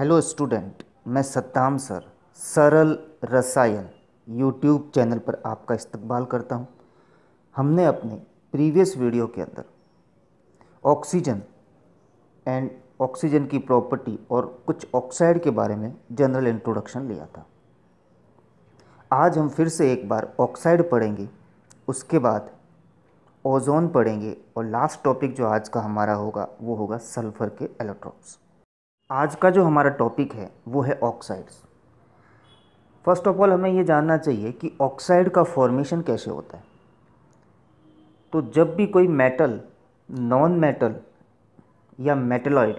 Hello student मैं सत्ताम sir सरल रसायन यूट्यूब चैनल पर आपका इस्तकबाल करता हूं हमने अपने प्रीवियस वीडियो के अंदर ऑक्सीजन एंड ऑक्सीजन की प्रॉपर्टी और कुछ ऑक्साइड के बारे में जनरल इंट्रोडक्शन लिया था आज हम फिर से एक बार ऑक्साइड पढ़ेंगे उसके बाद ओजोन पढ़ेंगे और लास्ट टॉपिक जो आज का हमारा होगा वो होगा सल्फ़र के एलेक्ट्रॉप्स आज का जो हमारा टॉपिक है वो है ऑक्साइड्स फर्स्ट ऑफ ऑल हमें ये जानना चाहिए कि ऑक्साइड का फॉर्मेशन कैसे होता है तो जब भी कोई मेटल नॉन मेटल या मेटलॉइड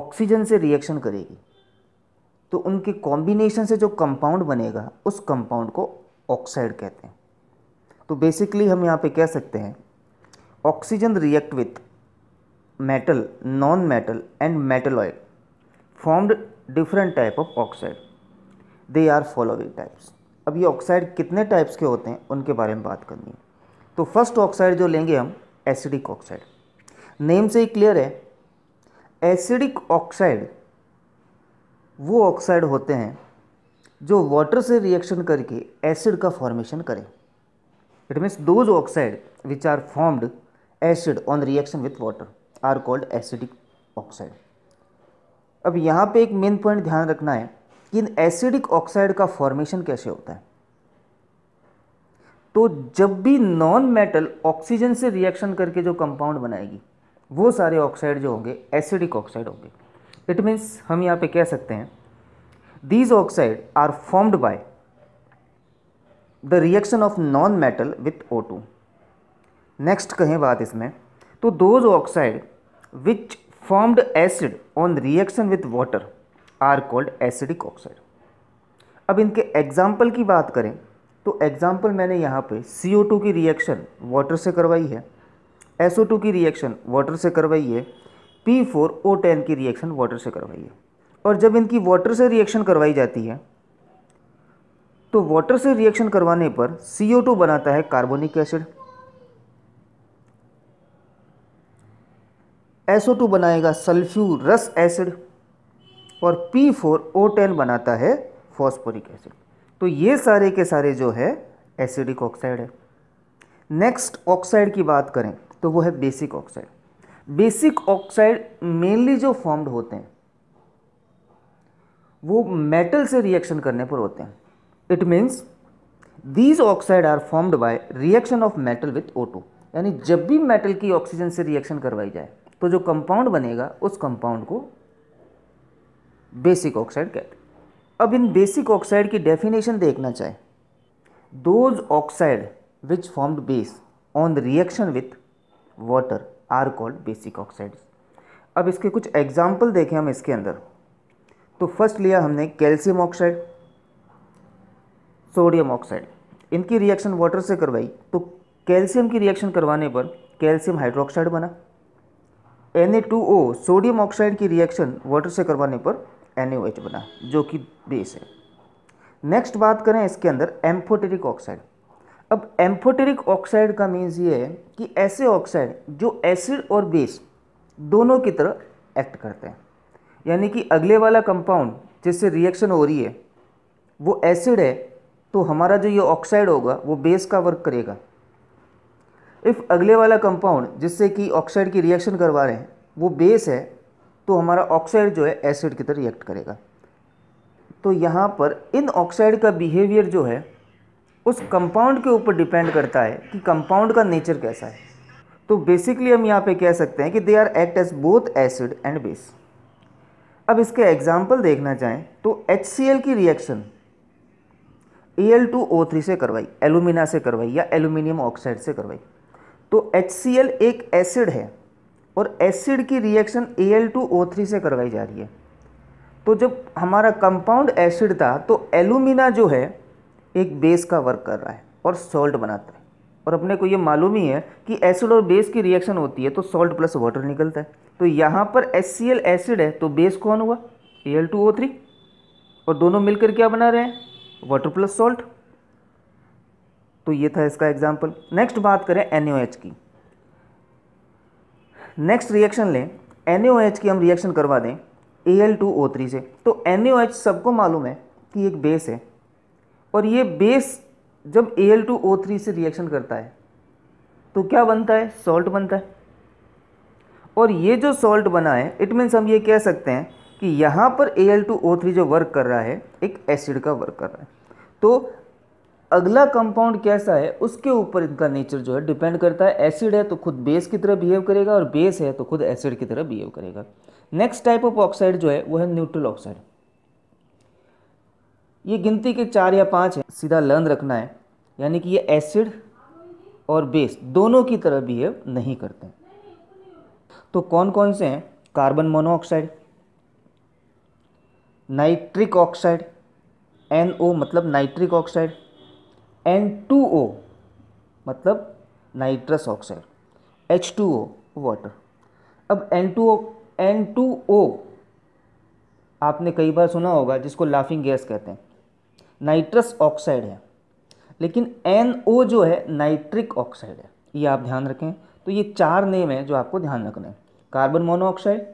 ऑक्सीजन से रिएक्शन करेगी तो उनके कॉम्बिनेशन से जो कंपाउंड बनेगा उस कंपाउंड को ऑक्साइड कहते हैं तो बेसिकली हम यहाँ पे कह सकते हैं oxygen react with metal non metal and metalloid formed different type of oxide. They are following types. अब ये ऑक्साइड कितने टाइप्स के होते हैं उनके बारे में बात करनी है तो फर्स्ट ऑक्साइड जो लेंगे हम एसिडिक ऑक्साइड नेम से ही क्लियर है एसिडिक ऑक्साइड वो ऑक्साइड होते हैं जो वाटर से रिएक्शन करके एसिड का फॉर्मेशन करें it means those oxide which are formed acid on reaction with water are called acidic oxide अब यहाँ पे एक मेन पॉइंट ध्यान रखना है कि इन एसिडिक ऑक्साइड का फॉर्मेशन कैसे होता है तो जब भी नॉन मेटल ऑक्सीजन से रिएक्शन करके जो कंपाउंड बनाएगी वो सारे ऑक्साइड जो होंगे एसिडिक ऑक्साइड होंगे इट मीन्स हम यहाँ पे कह सकते हैं these oxide are formed by the reaction of non metal with O next कहें बात इसमें तो those oxide which formed acid on reaction with water are called acidic oxide अब इनके एग्जाम्पल की बात करें तो एग्जाम्पल मैंने यहाँ पे टू की रिएक्शन वाटर से करवाई है एस ओ टू की रिएक्शन वाटर से करवाई है पी फोर ओ टेन की रिएक्शन वाटर से करवाई है और जब इनकी वाटर से रिएक्शन करवाई जाती है तो वाटर से रिएक्शन करवाने पर सी ओ टू बनाता है कार्बोनिक एसिड SO2 बनाएगा सल्फ्यूरस एसिड और P4O10 बनाता है फॉस्फोरिक एसिड तो ये सारे के सारे जो है एसिडिक ऑक्साइड है नेक्स्ट ऑक्साइड की बात करें तो वो है basic oxide basic oxide mainly जो फॉर्म्ड होते हैं वो मेटल से रिएक्शन करने पर होते हैं it means these oxide are formed by reaction of metal with O two यानी जब भी मेटल की ऑक्सीजन से रिएक्शन करवाई जाए तो जो कंपाउंड बनेगा उस कंपाउंड को बेसिक ऑक्साइड कहते हैं अब इन बेसिक ऑक्साइड की डेफिनेशन देखना चाहे those oxide which formed base on the reaction with water are called basic oxide अब इसके कुछ एग्जाम्पल देखें हम इसके अंदर तो फर्स्ट लिया हमने कैल्शियम ऑक्साइड सोडियम ऑक्साइड इनकी रिएक्शन वाटर से करवाई तो कैल्शियम की रिएक्शन करवाने पर कैल्शियम हाइड्रोक्साइड बना एन सोडियम ऑक्साइड की रिएक्शन वाटर से करवाने पर एन बना जो कि बेस है नेक्स्ट बात करें इसके अंदर एम्फोटेरिक ऑक्साइड अब एम्फोटेरिक ऑक्साइड का मीन्स ये है कि ऐसे ऑक्साइड जो एसिड और बेस दोनों की तरह एक्ट करते हैं यानी कि अगले वाला कंपाउंड जिससे रिएक्शन हो रही है वो एसिड है तो हमारा जो ये ऑक्साइड होगा वो बेस का वर्क करेगा इफ़ अगले वाला कंपाउंड जिससे कि ऑक्साइड की रिएक्शन करवा रहे हैं वो बेस है तो हमारा ऑक्साइड जो है एसिड की तरह रिएक्ट करेगा तो यहाँ पर इन ऑक्साइड का बिहेवियर जो है उस कंपाउंड के ऊपर डिपेंड करता है कि कंपाउंड का नेचर कैसा है तो बेसिकली हम यहाँ पे कह सकते हैं कि they are act as both acid and base अब इसके एग्जाम्पल देखना चाहें तो एच की रिएक्शन ए से करवाई एलुमिना से करवाई या एलुमिनियम ऑक्साइड से करवाई तो एच एक एसिड है और एसिड की रिएक्शन Al2O3 से करवाई जा रही है तो जब हमारा कंपाउंड एसिड था तो एलुमिना जो है एक बेस का वर्क कर रहा है और सॉल्ट बनाता है और अपने को ये मालूम ही है कि एसिड और बेस की रिएक्शन होती है तो सॉल्ट प्लस वाटर निकलता है तो यहाँ पर एच एसिड है तो बेस कौन हुआ ए और दोनों मिलकर क्या बना रहे हैं वाटर प्लस सॉल्ट तो ये था इसका एग्जाम्पल नेक्स्ट बात करें एन की नेक्स्ट रिएक्शन लें एन की हम रिएक्शन करवा दें थ्री से तो एन सबको मालूम है कि एक बेस है और ये बेस जब थ्री से रिएक्शन करता है तो क्या बनता है सॉल्ट बनता है और ये जो सॉल्ट बना है इट मीन्स हम ये कह सकते हैं कि यहाँ पर थ्री जो वर्क कर रहा है एक एसिड का वर्क कर रहा है तो अगला कंपाउंड कैसा है उसके ऊपर इनका नेचर जो है डिपेंड करता है एसिड है तो खुद बेस की तरह बिहेव करेगा और बेस है तो खुद एसिड की तरह बिहेव करेगा नेक्स्ट टाइप ऑफ ऑक्साइड जो है वो है न्यूट्रल ऑक्साइड ये गिनती के चार या पाँच है सीधा लर्न रखना है यानी कि ये एसिड और बेस दोनों की तरह बिहेव नहीं करते तो कौन कौन से हैं carbon monoxide nitric oxide N मतलब nitric oxide N two O मतलब nitrous oxide H two O water अब N two O N two O आपने कई बार सुना होगा जिसको लाफिंग गैस कहते हैं नाइट्रस ऑक्साइड है लेकिन एन ओ जो है नाइट्रिक ऑक्साइड है ये आप ध्यान रखें तो ये चार नेम हैं जो आपको ध्यान रखने है carbon monoxide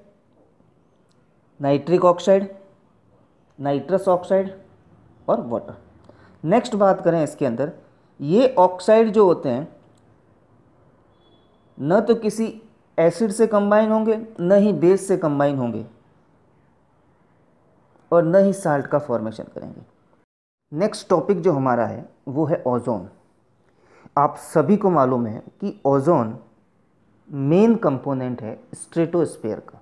nitric oxide nitrous oxide और वाटर नेक्स्ट बात करें इसके अंदर ये ऑक्साइड जो होते हैं न तो किसी एसिड से कंबाइन होंगे न ही बेस से कंबाइन होंगे और न ही साल्ट का फॉर्मेशन करेंगे नेक्स्ट टॉपिक जो हमारा है वो है ओजोन आप सभी को मालूम है कि ओजोन मेन कंपोनेंट है स्ट्रेटोस्पेयर का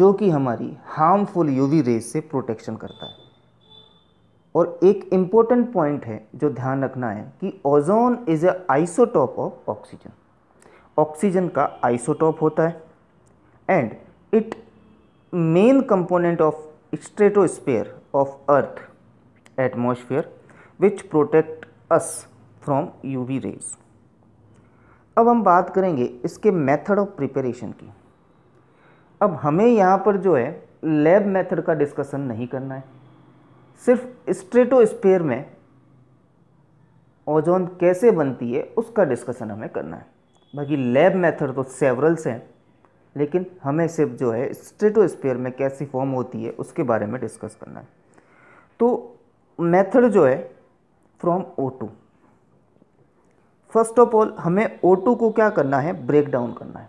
जो कि हमारी हार्मफुल यूवी रेज से प्रोटेक्शन करता है और एक इम्पोर्टेंट पॉइंट है जो ध्यान रखना है कि ozone is a isotope of oxygen oxygen का आइसोटॉप होता है and it main component of stratosphere of earth atmosphere which protect us from UV rays अब हम बात करेंगे इसके मेथड ऑफ प्रिपरेशन की अब हमें यहाँ पर जो है लैब मेथड का डिस्कशन नहीं करना है सिर्फ स्ट्रेटोस्फेयर में ओजोन कैसे बनती है उसका डिस्कशन हमें करना है बाकी लैब मेथड तो सेवरल्स हैं लेकिन हमें सिर्फ जो है स्ट्रेटोस्फेयर में कैसी फॉर्म होती है उसके बारे में डिस्कस करना है तो मेथड जो है from O two first of all हमें ओ टू को क्या करना है ब्रेक डाउन करना है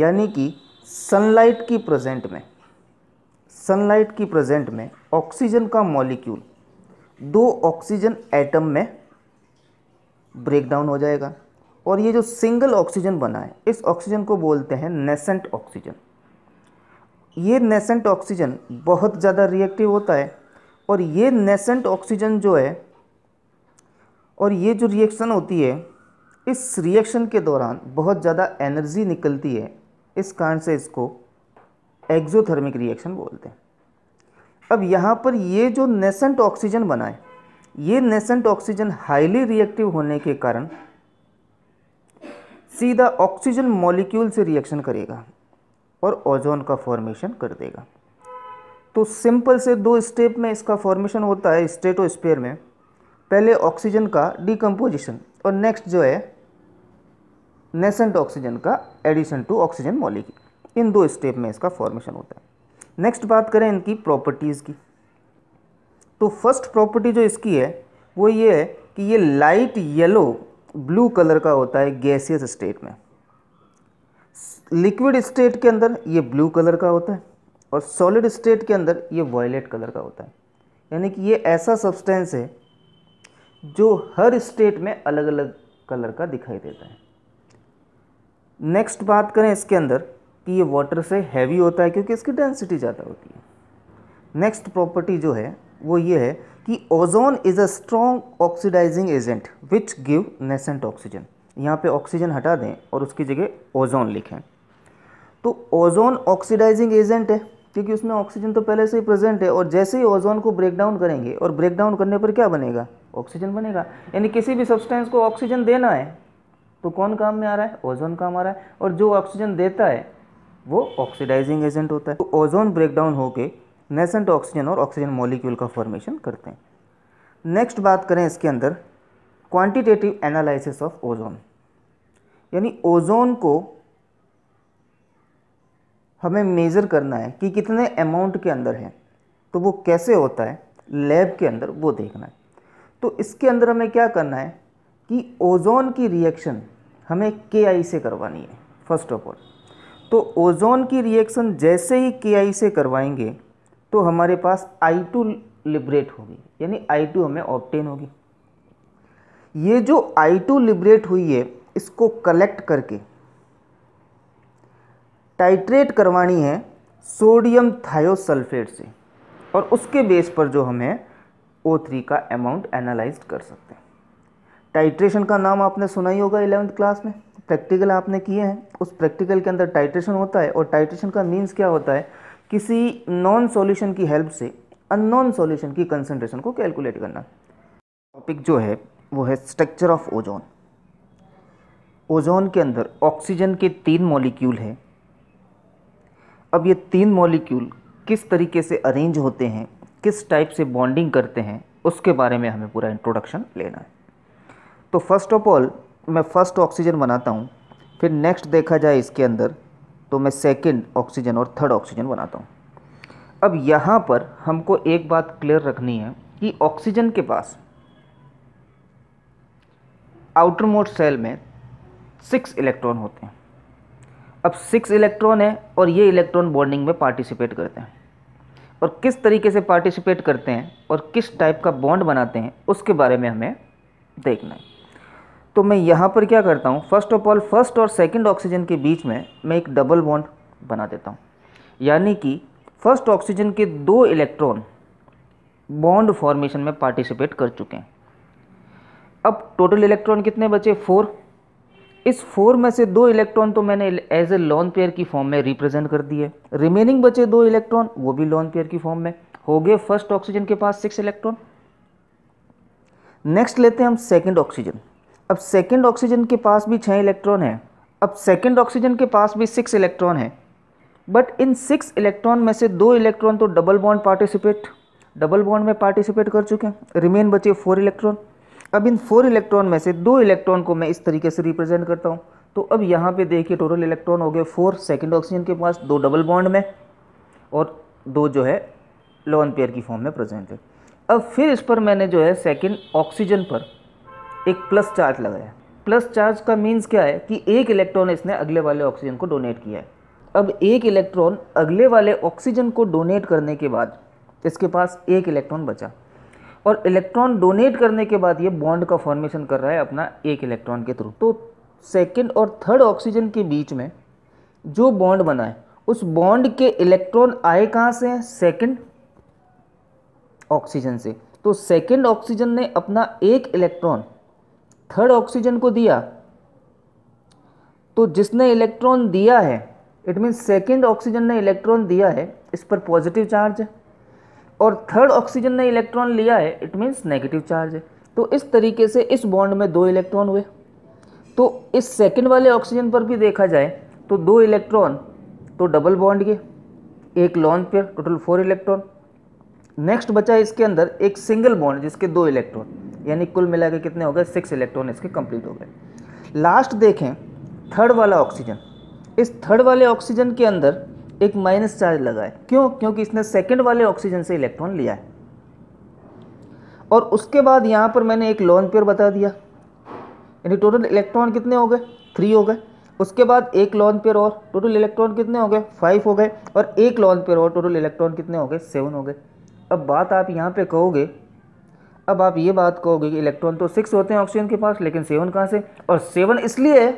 यानी कि सनलाइट की प्रेजेंट में सनलाइट की प्रेजेंट में ऑक्सीजन का मॉलिक्यूल दो ऑक्सीजन एटम में ब्रेक डाउन हो जाएगा और ये जो सिंगल ऑक्सीजन बना है इस ऑक्सीजन को बोलते हैं नेसेंट ऑक्सीजन ये नेसेंट ऑक्सीजन बहुत ज़्यादा रिएक्टिव होता है और ये नेसेंट ऑक्सीजन जो है और ये जो रिएक्शन होती है इस रिएक्शन के दौरान बहुत ज़्यादा एनर्जी निकलती है इस कारण से इसको एक्जोथर्मिक रिएक्शन बोलते हैं अब यहाँ पर ये जो नेसेंट ऑक्सीजन बनाए ये नेसेंट ऑक्सीजन हाईली रिएक्टिव होने के कारण सीधा ऑक्सीजन मॉलिक्यूल से रिएक्शन करेगा और ओजोन का फॉर्मेशन कर देगा तो सिंपल से दो स्टेप में इसका फॉर्मेशन होता है स्टेटोस्पेयर में पहले ऑक्सीजन का डिकम्पोजिशन और नेक्स्ट जो है नेसेंट ऑक्सीजन का एडिशन टू ऑक्सीजन मॉलिक्यूल इन दो स्टेप में इसका फॉर्मेशन होता है नेक्स्ट बात करें इनकी प्रॉपर्टीज़ की तो फर्स्ट प्रॉपर्टी जो इसकी है वो ये है कि ये लाइट येलो ब्लू कलर का होता है गैसियस स्टेट में लिक्विड स्टेट के अंदर ये ब्लू कलर का होता है और सॉलिड स्टेट के अंदर ये वॉयलेट कलर का होता है यानी कि ये ऐसा सब्सटेंस है जो हर स्टेट में अलग अलग कलर का दिखाई देता है नेक्स्ट बात करें इसके अंदर कि ये वाटर से हैवी होता है क्योंकि इसकी डेंसिटी ज़्यादा होती है नेक्स्ट प्रॉपर्टी जो है वो ये है कि ozone is a strong oxidizing agent which give nascent oxygen यहाँ पे ऑक्सीजन हटा दें और उसकी जगह ओजोन लिखें तो ओजोन ऑक्सीडाइजिंग एजेंट है क्योंकि उसमें ऑक्सीजन तो पहले से ही प्रेजेंट है और जैसे ही ओजोन को ब्रेक डाउन करेंगे और ब्रेक डाउन करने पर क्या बनेगा ऑक्सीजन बनेगा यानी किसी भी सब्सटेंस को ऑक्सीजन देना है तो कौन काम में आ रहा है ओजोन काम आ रहा है और जो ऑक्सीजन देता है वो ऑक्सीडाइजिंग एजेंट होता है तो ओजोन ब्रेकडाउन होकर नेसेंट ऑक्सीजन और ऑक्सीजन मॉलिक्यूल का फॉर्मेशन करते हैं नेक्स्ट बात करें इसके अंदर क्वांटिटेटिव एनालिसिस ऑफ ओजोन यानी ओजोन को हमें मेज़र करना है कि कितने अमाउंट के अंदर है तो वो कैसे होता है लैब के अंदर वो देखना है तो इसके अंदर हमें क्या करना है कि ओजोन की रिएक्शन हमें के से करवानी है फर्स्ट ऑफ ऑल तो ओजोन की रिएक्शन जैसे ही के आई से करवाएंगे तो हमारे पास आई टू लिबरेट होगी यानी आई टू हमें ऑप्टेन होगी ये जो आई टू लिबरेट हुई है इसको कलेक्ट करके टाइट्रेट करवानी है सोडियम थायोसल्फेट से और उसके बेस पर जो हमें ओ थ्री का अमाउंट एनालाइज कर सकते हैं टाइट्रेशन का नाम आपने सुना ही होगा इलेवेंथ क्लास में प्रैक्टिकल आपने किए हैं उस प्रैक्टिकल के अंदर टाइट्रेशन होता है और टाइट्रेशन का मीन्स क्या होता है किसी नॉन सॉल्यूशन की हेल्प से अननोन सॉल्यूशन की कंसनट्रेशन को कैलकुलेट करना टॉपिक जो है वो है स्ट्रक्चर ऑफ ओजोन ओजोन के अंदर ऑक्सीजन के तीन मॉलिक्यूल हैं अब ये तीन मॉलिक्यूल किस तरीके से अरेंज होते हैं किस टाइप से बॉन्डिंग करते हैं उसके बारे में हमें पूरा इंट्रोडक्शन लेना है तो फर्स्ट ऑफ ऑल मैं फ़र्स्ट ऑक्सीजन बनाता हूँ फिर नेक्स्ट देखा जाए इसके अंदर तो मैं सेकंड ऑक्सीजन और थर्ड ऑक्सीजन बनाता हूँ अब यहाँ पर हमको एक बात क्लियर रखनी है कि ऑक्सीजन के पास आउटर मोड सेल में सिक्स इलेक्ट्रॉन होते हैं अब सिक्स इलेक्ट्रॉन है और ये इलेक्ट्रॉन बॉन्डिंग में पार्टिसिपेट करते हैं और किस तरीके से पार्टिसिपेट करते हैं और किस टाइप का बॉन्ड बनाते हैं उसके बारे में हमें देखना है तो मैं यहाँ पर क्या करता हूँ फर्स्ट ऑफ ऑल फर्स्ट और सेकंड ऑक्सीजन के बीच में मैं एक डबल बॉन्ड बना देता हूँ यानी कि फर्स्ट ऑक्सीजन के दो इलेक्ट्रॉन बॉन्ड फॉर्मेशन में पार्टिसिपेट कर चुके हैं अब टोटल इलेक्ट्रॉन कितने बचे फोर इस फोर में से दो इलेक्ट्रॉन तो मैंने एज ए लॉन पेयर की फॉर्म में रिप्रेजेंट कर दिए रिमेनिंग बचे दो इलेक्ट्रॉन वो भी लॉन पेयर की फॉर्म में हो गए फर्स्ट ऑक्सीजन के पास सिक्स इलेक्ट्रॉन नेक्स्ट लेते हैं हम सेकेंड ऑक्सीजन अब सेकेंड ऑक्सीजन के पास भी छः इलेक्ट्रॉन है अब सेकेंड ऑक्सीजन के पास भी सिक्स इलेक्ट्रॉन है बट इन सिक्स इलेक्ट्रॉन में से दो इलेक्ट्रॉन तो double bond participate double bond में पार्टिसिपेट कर चुके हैं रिमेन बचे फोर इलेक्ट्रॉन अब इन फोर इलेक्ट्रॉन में से दो इलेक्ट्रॉन को मैं इस तरीके से रिप्रेजेंट करता हूँ तो अब यहाँ पे देखिए टोटल इलेक्ट्रॉन हो गए फोर सेकेंड ऑक्सीजन के पास दो डबल बॉन्ड में और दो जो है लॉन पेयर की फॉर्म में प्रेजेंट है अब फिर इस पर मैंने जो है सेकेंड ऑक्सीजन पर एक प्लस चार्ज लगाया प्लस चार्ज का मीन्स क्या है कि एक इलेक्ट्रॉन इसने अगले वाले ऑक्सीजन को डोनेट किया है अब एक इलेक्ट्रॉन अगले वाले ऑक्सीजन को डोनेट करने के बाद इसके पास एक इलेक्ट्रॉन बचा और इलेक्ट्रॉन डोनेट करने के बाद ये बॉन्ड का फॉर्मेशन कर रहा है अपना एक इलेक्ट्रॉन के थ्रू तो सेकेंड और थर्ड ऑक्सीजन के बीच में जो बॉन्ड बना है उस बॉन्ड के इलेक्ट्रॉन आए कहाँ से हैं सेकेंड ऑक्सीजन से तो सेकेंड ऑक्सीजन ने अपना एक इलेक्ट्रॉन थर्ड ऑक्सीजन को दिया तो जिसने इलेक्ट्रॉन दिया है इट मीन्स सेकेंड ऑक्सीजन ने इलेक्ट्रॉन दिया है इस पर पॉजिटिव चार्ज है और थर्ड ऑक्सीजन ने इलेक्ट्रॉन लिया है इट मीन्स नेगेटिव चार्ज है तो इस तरीके से इस बॉन्ड में दो इलेक्ट्रॉन हुए तो इस सेकेंड वाले ऑक्सीजन पर भी देखा जाए तो दो इलेक्ट्रॉन तो डबल बॉन्ड के एक lone pair total four electron next बचा इसके अंदर एक सिंगल बॉन्ड जिसके दो इलेक्ट्रॉन यानी कुल के कितने हो गए सिक्स इलेक्ट्रॉन इसके कंप्लीट हो गए लास्ट देखें थर्ड वाला ऑक्सीजन इस थर्ड वाले ऑक्सीजन के अंदर एक माइनस चार्ज लगा है क्यों क्योंकि इसने सेकेंड वाले ऑक्सीजन से इलेक्ट्रॉन लिया है और उसके बाद यहाँ पर मैंने एक लॉन पेयर बता दिया यानी टोटल इलेक्ट्रॉन कितने हो गए थ्री हो गए उसके बाद एक लॉन पेयर और टोटल इलेक्ट्रॉन कितने हो गए फाइव हो गए और एक लॉन पेयर और टोटल इलेक्ट्रॉन कितने हो गए सेवन हो गए अब बात आप यहाँ पे कहोगे अब आप ये बात कहोगे कि इलेक्ट्रॉन तो सिक्स होते हैं ऑक्सीजन के पास लेकिन सेवन कहाँ से और सेवन इसलिए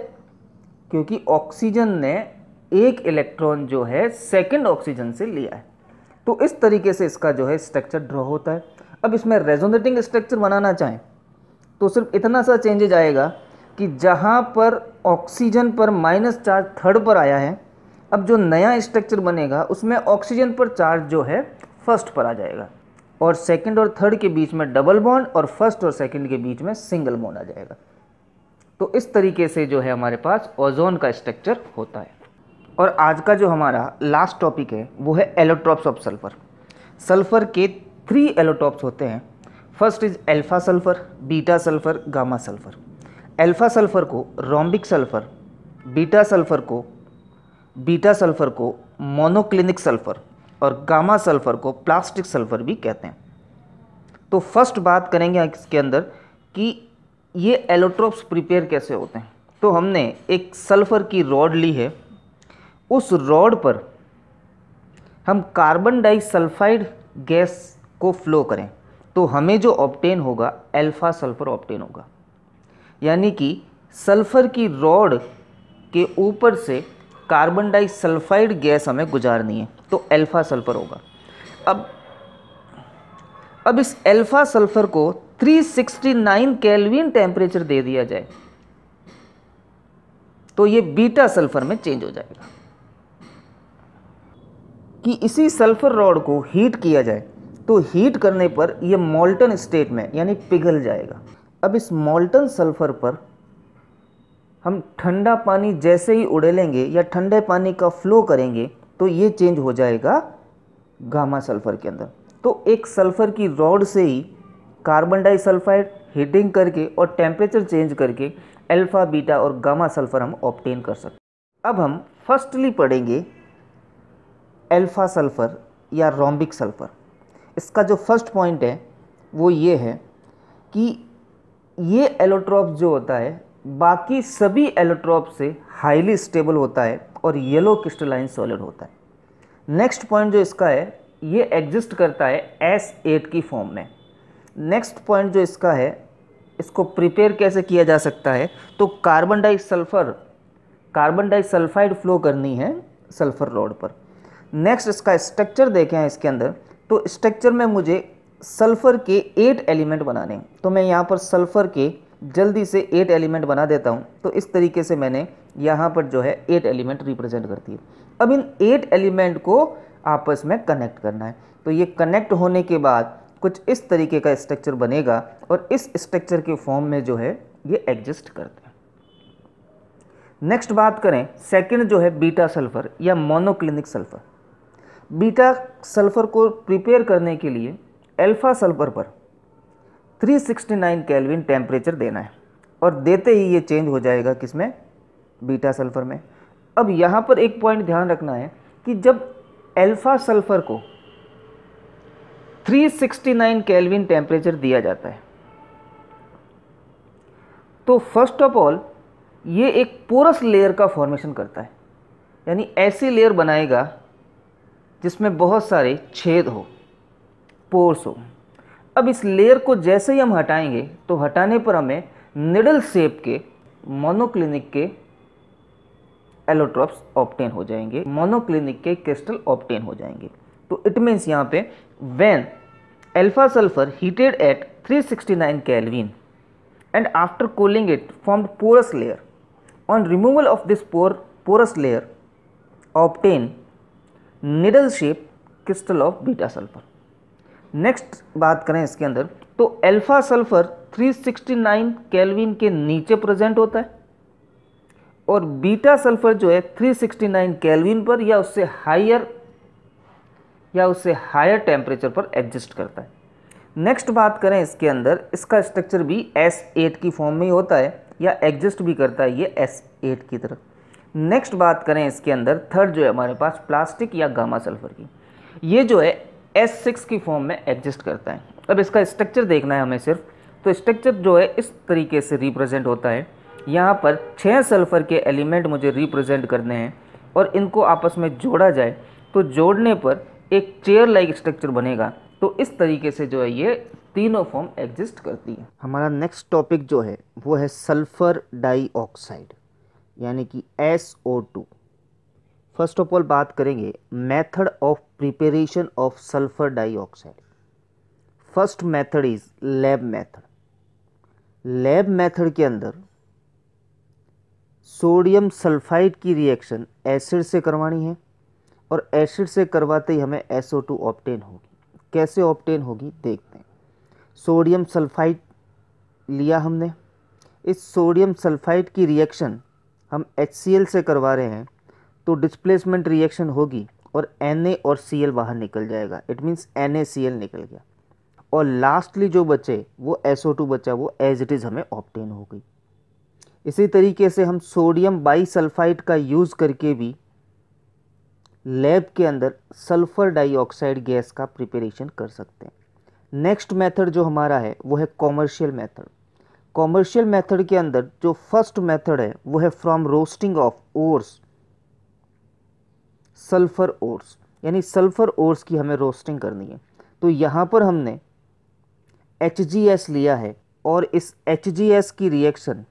क्योंकि ऑक्सीजन ने एक इलेक्ट्रॉन जो है सेकंड ऑक्सीजन से लिया है तो इस तरीके से इसका जो है स्ट्रक्चर ड्रॉ होता है अब इसमें रेजोनेटिंग स्ट्रक्चर बनाना चाहें तो सिर्फ इतना सा चेंजेज आएगा कि जहाँ पर ऑक्सीजन पर माइनस चार्ज थर्ड पर आया है अब जो नया स्ट्रक्चर बनेगा उसमें ऑक्सीजन पर चार्ज जो है फर्स्ट पर आ जाएगा और सेकंड और थर्ड के बीच में डबल बॉन्ड और फर्स्ट और सेकंड के बीच में सिंगल बॉन्ड आ जाएगा तो इस तरीके से जो है हमारे पास ओजोन का स्ट्रक्चर होता है और आज का जो हमारा लास्ट टॉपिक है वो है एलोट्रॉप्स ऑफ सल्फ़र सल्फ़र के थ्री एलोटॉप्स होते हैं first is alpha sulphur beta sulphur gamma sulphur alpha sulphur को रोम्बिक सल्फ़र बीटा सल्फ़र को बीटा सल्फ़र को मोनोक्लिनिक सल्फ़र और गामा सल्फ़र को प्लास्टिक सल्फ़र भी कहते हैं तो फर्स्ट बात करेंगे इसके अंदर कि ये एलोट्रोप्स प्रिपेयर कैसे होते हैं तो हमने एक सल्फ़र की रॉड ली है उस रॉड पर हम कार्बन डाइसल्फाइड गैस को फ्लो करें तो हमें जो ऑप्टेन होगा अल्फ़ा सल्फ़र ऑप्टेन होगा यानी कि सल्फ़र की रॉड के ऊपर से कार्बन डाइसल्फाइड गैस हमें गुजारनी है तो एल्फा सल्फर होगा अब अब इस एल्फा सल्फर को 369 केल्विन टेम्परेचर दे दिया जाए तो ये बीटा सल्फर में चेंज हो जाएगा कि इसी सल्फर रॉड को हीट किया जाए तो हीट करने पर यह मोल्टन स्टेट में यानी पिघल जाएगा अब इस मोल्टन सल्फर पर हम ठंडा पानी जैसे ही उड़ेलेंगे या ठंडे पानी का फ्लो करेंगे तो ये चेंज हो जाएगा गामा सल्फ़र के अंदर तो एक सल्फ़र की रॉड से ही कार्बन डाइसल्फ़ाइड हीटिंग करके और टेम्परेचर चेंज करके अल्फ़ा बीटा और गामा सल्फ़र हम ऑप्टेन कर सकते अब हम फर्स्टली पढ़ेंगे अल्फ़ा सल्फ़र या रोम्बिक सल्फ़र इसका जो फर्स्ट पॉइंट है वो ये है कि ये एलोट्रॉप जो होता है बाकी सभी एलोट्रॉप से हाईली स्टेबल होता है और येलो क्रिस्टलाइन सॉलिड होता है नेक्स्ट पॉइंट जो इसका है ये एग्जिस्ट करता है एस एट की फॉर्म में नेक्स्ट पॉइंट जो इसका है इसको प्रिपेयर कैसे किया जा सकता है तो carbon disulphur carbon disulphide flow करनी है सल्फ़र रोड पर नेक्स्ट इसका स्ट्रक्चर देखें इसके अंदर तो स्ट्रक्चर में मुझे सल्फ़र के एट एलिमेंट बनाने हैं तो मैं यहाँ पर सल्फ़र के जल्दी से एट एलिमेंट बना देता हूँ तो इस तरीके से मैंने यहाँ पर जो है एट एलिमेंट रिप्रेजेंट कर दिए अब इन एट एलिमेंट को आपस में कनेक्ट करना है तो ये कनेक्ट होने के बाद कुछ इस तरीके का स्ट्रक्चर बनेगा और इस स्ट्रक्चर के फॉर्म में जो है ये एग्जिस्ट करते हैं नेक्स्ट बात करें सेकंड जो है बीटा सल्फर या मोनोक्लिनिक सल्फर बीटा सल्फर को प्रिपेयर करने के लिए एल्फा सल्फर पर 369 केल्विन टेम्परेचर देना है और देते ही ये चेंज हो जाएगा किस में बीटा सल्फ़र में अब यहाँ पर एक पॉइंट ध्यान रखना है कि जब अल्फ़ा सल्फ़र को 369 केल्विन टेम्परेचर दिया जाता है तो फर्स्ट ऑफ ऑल ये एक पोरस लेयर का फॉर्मेशन करता है यानी ऐसी लेयर बनाएगा जिसमें बहुत सारे छेद हो पोर्स हो अब इस लेयर को जैसे ही हम हटाएंगे तो हटाने पर हमें निडल सेप के मोनोक्लिनिक के एलोट्रॉप्स ऑप्टेन हो जाएंगे मोनोक्लिनिक के क्रिस्टल ऑप्टेन हो जाएंगे तो इट मीन्स यहाँ पे when alpha sulphur heated at 369 kelvin and after cooling it form porous layer on removal of this pore porous layer obtain needle shape crystal of beta sulphur next बात करें इसके अंदर तो अल्फा सल्फर 369 केल्विन के नीचे present होता है और बीटा सल्फर जो है 369 केल्विन पर या उससे हायर या उससे हायर टेम्परेचर पर एग्जिस्ट करता है नेक्स्ट बात करें इसके अंदर इसका स्ट्रक्चर भी S8 की फॉर्म में होता है या एग्जिस्ट भी करता है ये S8 की तरफ नेक्स्ट बात करें इसके अंदर थर्ड जो है हमारे पास प्लास्टिक या गामा सल्फर की ये जो है एस सिक्स की फॉर्म में एग्जिस्ट करता है अब इसका स्ट्रक्चर देखना है हमें सिर्फ तो स्ट्रक्चर जो है इस तरीके से रिप्रेजेंट होता है यहाँ पर छः सल्फ़र के एलिमेंट मुझे रिप्रेजेंट करने हैं और इनको आपस में जोड़ा जाए तो जोड़ने पर एक चेयर लाइक स्ट्रक्चर बनेगा तो इस तरीके से जो है ये तीनों फॉर्म एग्जिस्ट करती है हमारा नेक्स्ट टॉपिक जो है वो है सल्फ़र डाइऑक्साइड यानी कि S O two first of all बात करेंगे method of preparation of sulphur dioxide first method is lab method lab method के अंदर सोडियम सल्फाइड की रिएक्शन एसिड से करवानी है और एसिड से करवाते ही हमें एसओ टू ऑप्टेन होगी कैसे ऑप्टेन होगी देखते हैं सोडियम सल्फाइड लिया हमने इस सोडियम सल्फाइड की रिएक्शन हम एच से करवा रहे हैं तो डिस्प्लेसमेंट रिएक्शन होगी और एन और सी बाहर निकल जाएगा इट मीन्स एन निकल गया और लास्टली जो बचे वो SO2 बचा वो एज इट इज़ हमें ऑप्टेन हो गई इसी तरीके से हम सोडियम बाईसल्फाइड का यूज़ करके भी लैब के अंदर सल्फ़र डाइऑक्साइड गैस का प्रिपरेशन कर सकते हैं नेक्स्ट मेथड जो हमारा है वो है कॉमर्शियल मेथड कॉमर्शियल मेथड के अंदर जो फर्स्ट मेथड है वो है from roasting of ores sulphur ores यानी सल्फ़र ओर्स की हमें रोस्टिंग करनी है तो यहाँ पर हमने एच लिया है और इस एच की रिएक्शन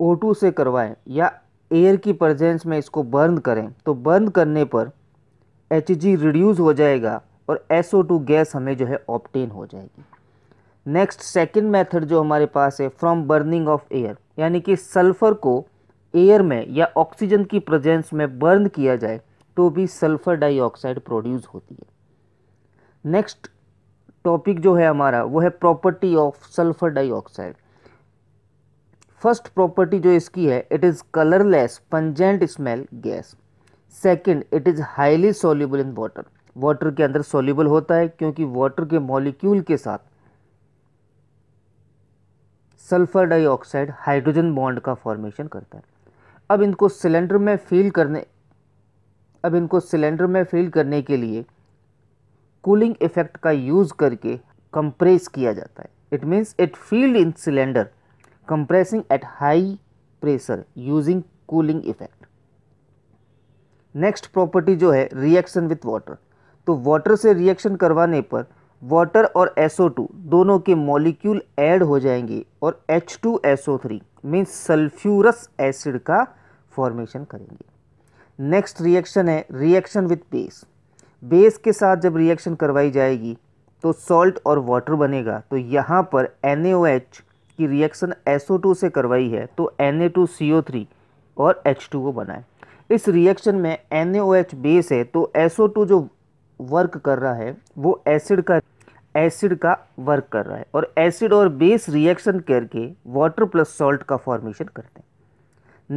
ओ से करवाएं या एयर की प्रजेंस में इसको बर्न करें तो बर्न करने पर एच रिड्यूज़ हो जाएगा और SO2 गैस हमें जो है ऑप्टेन हो जाएगी नेक्स्ट सेकंड मेथड जो हमारे पास है फ्रॉम बर्निंग ऑफ एयर यानी कि सल्फ़र को एयर में या ऑक्सीजन की प्रेजेंस में बर्न किया जाए तो भी सल्फर डाइऑक्साइड प्रोड्यूस होती है नेक्स्ट टॉपिक जो है हमारा वो है property of sulphur dioxide first property जो इसकी है it is colourless pungent smell gas second it is highly soluble in water water के अंदर सोल्यूबल होता है क्योंकि वाटर के मॉलिक्यूल के साथ सल्फर डाइऑक्साइड हाइड्रोजन बॉन्ड का फॉर्मेशन करता है अब इनको सिलेंडर में फिल करने अब इनको सिलेंडर में फिल करने के लिए कूलिंग इफ़ेक्ट का यूज़ करके कंप्रेस किया जाता है it means it filled in cylinder compressing at high pressure using cooling effect next property जो है रिएक्शन विथ वाटर तो वाटर से रिएक्शन करवाने पर वाटर और SO2 दोनों के मॉलिक्यूल ऐड हो जाएंगे और H2SO3 मीन्स सल्फ्यूरस एसिड का फॉर्मेशन करेंगे नेक्स्ट रिएक्शन है रिएक्शन विथ बेस बेस के साथ जब रिएक्शन करवाई जाएगी तो सॉल्ट और वाटर बनेगा तो यहाँ पर NaOH की रिएक्शन SO2 से करवाई है तो Na2CO3 और H2O बना है इस रिएक्शन में NaOH बेस है तो SO2 जो वर्क कर रहा है वो एसिड का एसिड का वर्क कर रहा है और एसिड और बेस रिएक्शन करके वाटर प्लस सॉल्ट का फॉर्मेशन करते हैं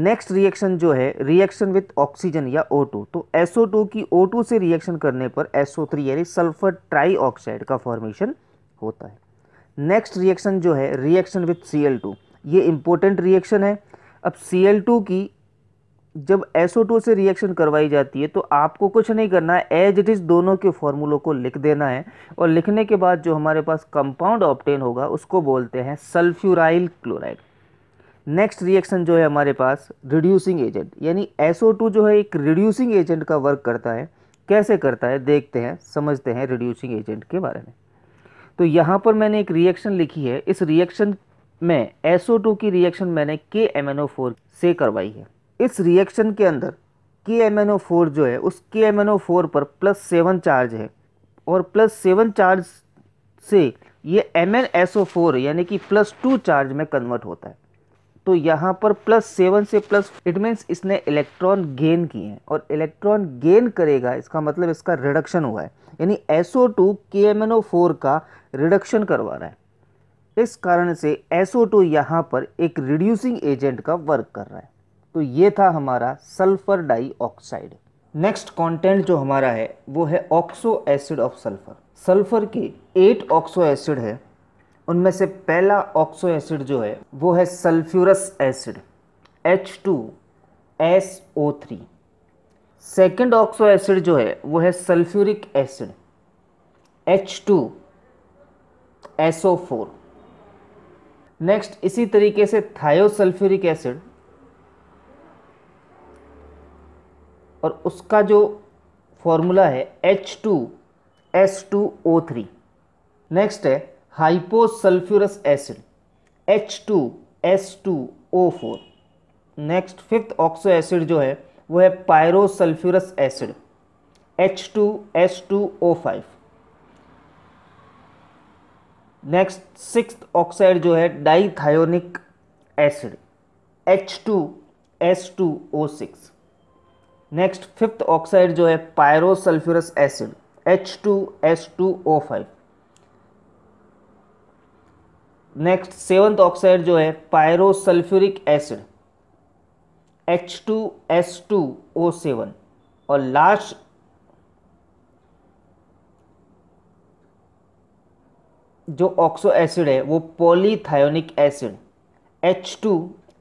नेक्स्ट रिएक्शन जो है रिएक्शन विथ ऑक्सीजन या O2 तो SO2 की O2 से रिएक्शन करने पर SO3 यानी सल्फर ट्राई ऑक्साइड का फॉर्मेशन होता है नेक्स्ट रिएक्शन जो है रिएक्शन विथ Cl2 ये इंपॉर्टेंट रिएक्शन है अब Cl2 की जब SO2 से रिएक्शन करवाई जाती है तो आपको कुछ नहीं करना है एज इट इज़ दोनों के फॉर्मूलों को लिख देना है और लिखने के बाद जो हमारे पास कंपाउंड ऑप्टेन होगा उसको बोलते हैं सल्फ्यूराइल क्लोराइड नेक्स्ट रिएक्शन जो है हमारे पास रिड्यूसिंग एजेंट यानी SO2 जो है एक रिड्यूसिंग एजेंट का वर्क करता है कैसे करता है देखते हैं समझते हैं रिड्यूसिंग एजेंट के बारे में तो यहाँ पर मैंने एक रिएक्शन लिखी है इस रिएक्शन में SO2 की रिएक्शन मैंने के से करवाई है इस रिएक्शन के अंदर के एम एन ओ फोर जो है उस के एम एन ओ फोर पर प्लस सेवन चार्ज है और प्लस सेवन चार्ज से ये M N S O four यानी कि प्लस टू चार्ज में कन्वर्ट होता है तो यहाँ पर प्लस सेवन से प्लस इट मीन्स इसने इलेक्ट्रॉन गेन किए हैं और इलेक्ट्रॉन गेन करेगा इसका मतलब इसका रिडक्शन हुआ है यानी एस ओ टू के एम एन ओ फोर का रिडक्शन करवा रहा है इस कारण से एस ओ टू यहाँ पर एक रिड्यूसिंग एजेंट का वर्क कर रहा है तो ये था हमारा सल्फर डाइऑक्साइड नेक्स्ट कंटेंट जो हमारा है वो है oxo acid of sulphur sulphur के एट ऑक्सो एसिड है उनमें से पहला ऑक्सो एसिड जो है वो है sulphurous acid H two S O three second oxo acid जो है वो है sulphuric acid H two S O four next इसी तरीके से थायोसल्फ्यूरिक एसिड और उसका जो फॉर्मूला है H two S two O three next है hyposulphurous acid H two S two O four next fifth oxo acid जो है वो है pyrosulphurous acid H two S two O five next six oxide जो है dithionic acid H two S two O six next fifth oxide जो है pyrosulphurous acid H two S two O five next seventh oxide जो है pyrosulphuric acid H two S two O seven और last जो oxo acid है वो polythionic acid H two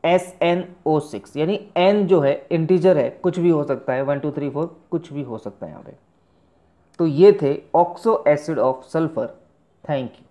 S N O six यानी N जो है integer है कुछ भी हो सकता है वन टू थ्री फोर कुछ भी हो सकता है यहाँ पे तो ये थे oxo acid of sulphur thank you